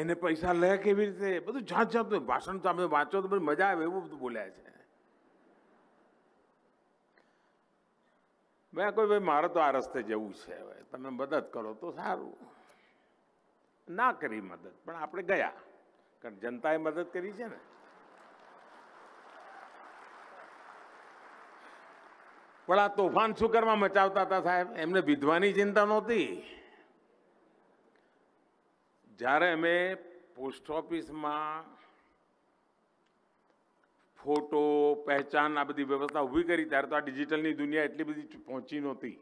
એને પૈસા લે કેવી રીતે બધું જાત જાત ભાષણ તમે વાંચો તો મજા આવે એવું બધું બોલ્યા છે મેં કોઈ ભાઈ મારે તો આ રસ્તે જવું છે હવે તમે મદદ કરો તો સારું ના કરી મદદ પણ આપણે ગયા કારણ જનતાએ મદદ કરી છે ને પણ આ તોફાન શું કરવા મચાવતા હતા સાહેબ એમને વિધવાની ચિંતા નહોતી જ્યારે અમે પોસ્ટ ઓફિસમાં ફોટો પહેચાન આ બધી વ્યવસ્થા ઊભી કરી ત્યારે તો આ ડિજિટલની દુનિયા એટલી બધી પહોંચી નહોતી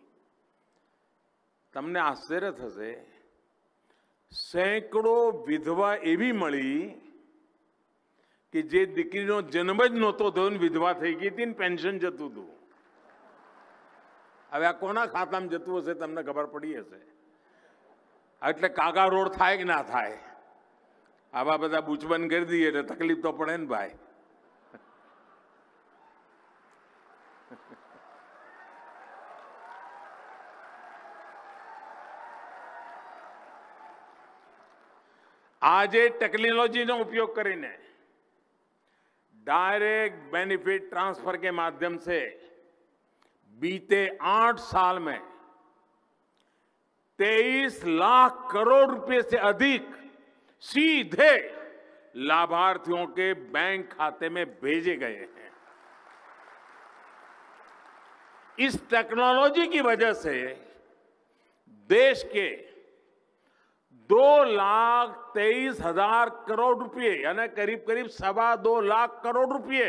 તમને આશ્ચર્ય થશે સેંકડો વિધવા એવી મળી કે જે દીકરીનો જન્મ જ નહોતો થયો ને વિધવા થઈ ગઈ હતી ને પેન્શન જતું હતું હવે આ કોના ખાતામાં જતું હશે તમને ખબર પડી હશે એટલે કાગા રોડ થાય કે ના થાય આ બધા બુચવન કરી દી એટલે તકલીફ તો પડે ને ભાઈ આજે ટેકનોલોજી નો ઉપયોગ કરીને ડાયરેક્ટ બેનિફિટ ટ્રાન્સફર કે માધ્યમ સે બિતે 8 સાલ મે तेईस लाख करोड़ रुपए से अधिक सीधे लाभार्थियों के बैंक खाते में भेजे गए हैं इस टेक्नोलॉजी की वजह से देश के दो लाख तेईस हजार करोड़ रुपए यानी करीब करीब सवा दो लाख करोड़ रुपए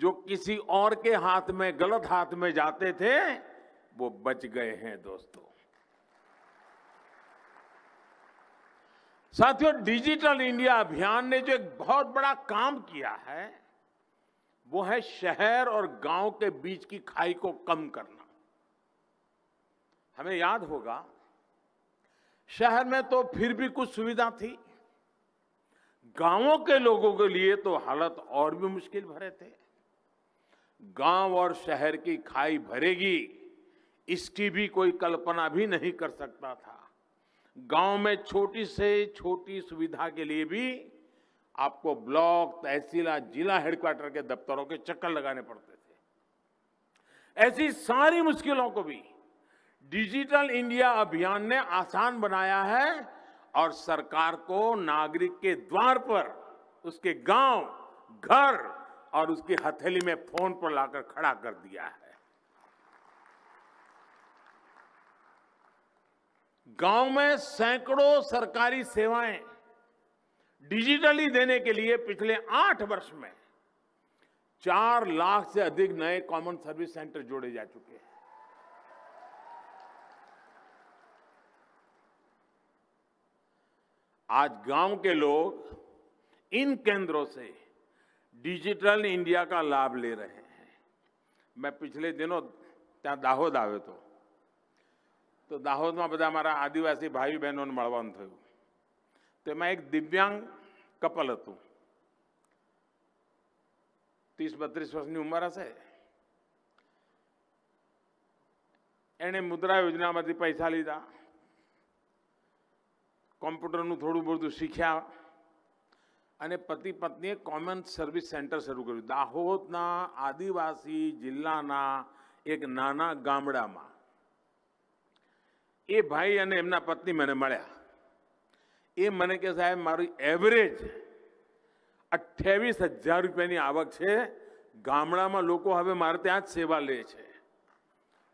जो किसी और के हाथ में गलत हाथ में जाते थे वो बच गए हैं दोस्तों साथियों डिजिटल इंडिया अभियान ने जो एक बहुत बड़ा काम किया है वो है शहर और गांव के बीच की खाई को कम करना हमें याद होगा शहर में तो फिर भी कुछ सुविधा थी गांवों के लोगों के लिए तो हालत और भी मुश्किल भरे थे गांव और शहर की खाई भरेगी इसकी भी कोई कल्पना भी नहीं कर सकता था गांव में छोटी से छोटी सुविधा के लिए भी आपको ब्लॉक तहसीला जिला हेडक्वार्टर के दफ्तरों के चक्कर लगाने पड़ते थे ऐसी सारी मुश्किलों को भी डिजिटल इंडिया अभियान ने आसान बनाया है और सरकार को नागरिक के द्वार पर उसके गांव, घर और उसकी हथेली में फोन पर लाकर खड़ा कर दिया है गांव में सैकड़ों सरकारी सेवाएं डिजिटली देने के लिए पिछले आठ वर्ष में चार लाख से अधिक नए कॉमन सर्विस सेंटर जोड़े जा चुके हैं आज गांव के लोग इन केंद्रों से डिजिटल इंडिया का लाभ ले रहे हैं मैं पिछले दिनों दाहोद आवे तो તો દાહોદમાં બધા મારા આદિવાસી ભાઈ બહેનોને મળવાનું થયું તેમાં એક દિવ્યાંગ કપલ હતું ત્રીસ બત્રીસ વર્ષની ઉંમર હશે એણે મુદ્રા યોજનામાંથી પૈસા લીધા કોમ્પ્યુટરનું થોડું બધું શીખ્યા અને પતિ પત્નીએ કોમન સર્વિસ સેન્ટર શરૂ કર્યું દાહોદના આદિવાસી જિલ્લાના એક નાના ગામડામાં એ ભાઈ અને એમના પત્ની મને મળ્યા એ મને કહે સાહેબ મારી એવરેજ 28000 રૂપિયા ની આવક છે ગામડામાં લોકો હવે મારતે આ જ સેવા લે છે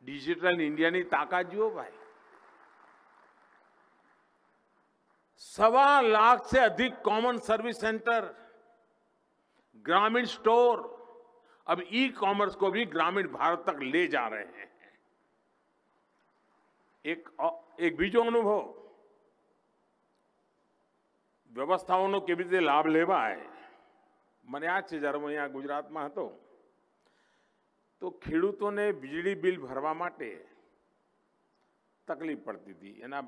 ડિજિટલ ઇન્ડિયા ની તાકાત જો ભાઈ સવા લાખ સે અધિક કોમન સર્વિસ સેન્ટર ગ્રામીણ સ્ટોર હવે ઈ-કોમર્સ કો ભી ગ્રામીણ ભારત તક લે જા રહે છે એક એક બીજો અનુભવ વ્યવસ્થાઓનો કેવી રીતે લાભ લેવાય મને યાદ છે જ્યારે હું અહીંયા ગુજરાતમાં હતો તો ખેડૂતોને વીજળી બિલ ભરવા માટે તકલીફ પડતી હતી એના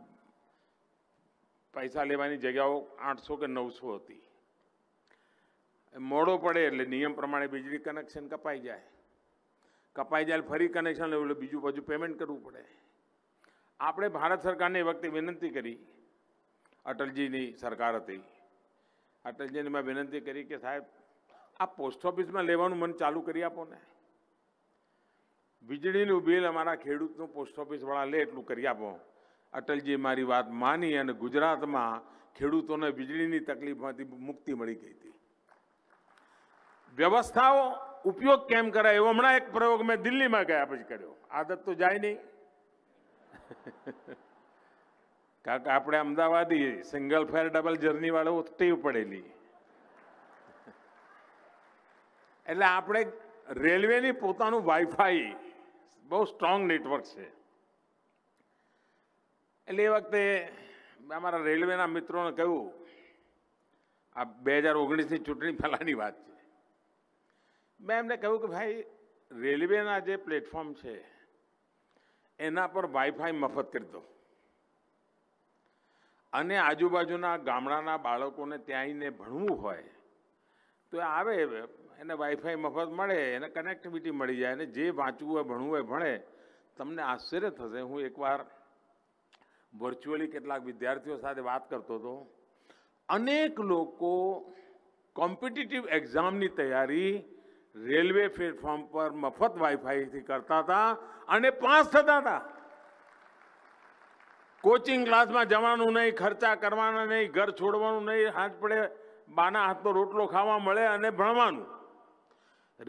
પૈસા લેવાની જગ્યાઓ આઠસો કે નવસો હતી મોડો પડે એટલે નિયમ પ્રમાણે વીજળી કનેક્શન કપાઈ જાય કપાઈ જાય ફરી કનેક્શન લેવું એટલે બીજું બાજુ પેમેન્ટ કરવું પડે આપણે ભારત સરકારને એ વખતે વિનંતી કરી અટલજીની સરકાર હતી અટલજીને મેં વિનંતી કરી કે સાહેબ આ પોસ્ટ ઓફિસમાં લેવાનું મન ચાલુ કરી આપો ને વીજળીનું બિલ અમારા ખેડૂતનું પોસ્ટ ઓફિસવાળા લે એટલું કરી આપો અટલજી મારી વાત માની અને ગુજરાતમાં ખેડૂતોને વીજળીની તકલીફમાંથી મુક્તિ મળી ગઈ હતી વ્યવસ્થાઓ ઉપયોગ કેમ કરાય એવો હમણાં એક પ્રયોગ મેં દિલ્હીમાં ગયા પછી કર્યો આદત તો જાય નહીં કારણ કે આપણે અમદાવાદી સિંગલ ફેર ડબલ જર્ની વાળો ટેવ પડેલી એટલે આપણે રેલવેની પોતાનું વાઈફાઈ બહુ સ્ટ્રોંગ નેટવર્ક છે એટલે એ વખતે અમારા રેલવેના મિત્રોને કહ્યું આ બે હજાર ઓગણીસની ચૂંટણી પહેલાંની વાત છે મેં એમને કહ્યું કે ભાઈ રેલવેના જે પ્લેટફોર્મ છે એના પર વાઈફાઈ મફત કરી દો અને આજુબાજુના ગામડાના બાળકોને ત્યાં આવીને ભણવું હોય તો આવે એને વાઈફાઈ મફત મળે એને કનેક્ટિવિટી મળી જાય અને જે વાંચવું હોય ભણવું હોય ભણે તમને આશ્ચર્ય થશે હું એકવાર વર્ચ્યુઅલી કેટલાક વિદ્યાર્થીઓ સાથે વાત કરતો હતો અનેક લોકો કોમ્પિટિટિવ એક્ઝામની તૈયારી રેલવે પ્લેટફોર્મ પર મફત વાઈફાઈથી કરતા હતા અને પાસ થતા હતા કોચિંગ ક્લાસમાં જવાનું નહીં ખર્ચા કરવાના નહીં ઘર છોડવાનું નહીં હાથ પડે બાના હાથનો રોટલો ખાવા મળે અને ભણવાનું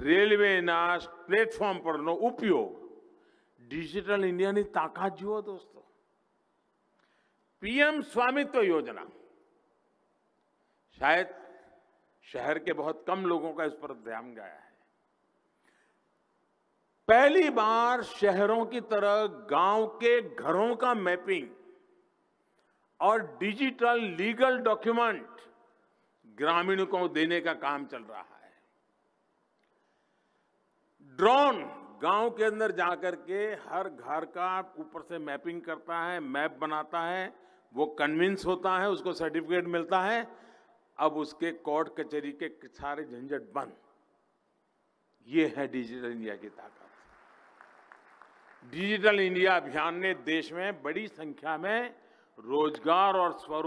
રેલવેના પ્લેટફોર્મ પરનો ઉપયોગ ડિજિટલ ઇન્ડિયાની તાકાત જુઓ દોસ્તો पीएम स्वामित्व योजना शायद शहर के बहुत कम लोगों का इस पर ध्यान गया है पहली बार शहरों की तरह गांव के घरों का मैपिंग और डिजिटल लीगल डॉक्यूमेंट ग्रामीणों को देने का काम चल रहा है ड्रोन गांव के अंदर जाकर के हर घर का ऊपर से मैपिंग करता है मैप बनाता है वो कन्विंस होता है उसको सर्टिफिकेट मिलता है अब उसके कोर्ट कचहरी के सारे झंझट बंद ये है डिजिटल इंडिया की ताकत डिजिटल इंडिया अभियान ने देश में बड़ी संख्या में रोजगार और स्वरोजगार